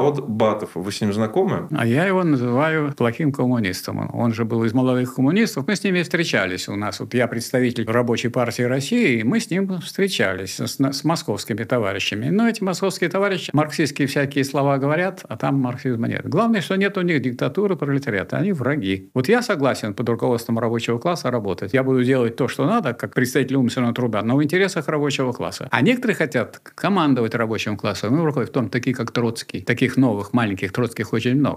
А вот Батов. Вы с ним знакомы? А я его называю плохим коммунистом. Он же был из молодых коммунистов. Мы с ними встречались у нас. Вот я представитель Рабочей партии России, и мы с ним встречались, с, с московскими товарищами. Но эти московские товарищи марксистские всякие слова говорят, а там марксизма нет. Главное, что нет у них диктатуры пролетариата. Они враги. Вот я согласен под руководством рабочего класса работать. Я буду делать то, что надо, как представитель умственного труда, но в интересах рабочего класса. А некоторые хотят командовать рабочим классом и рукой, в том такие, как Троцкий, такие таких новых маленьких троцких очень много.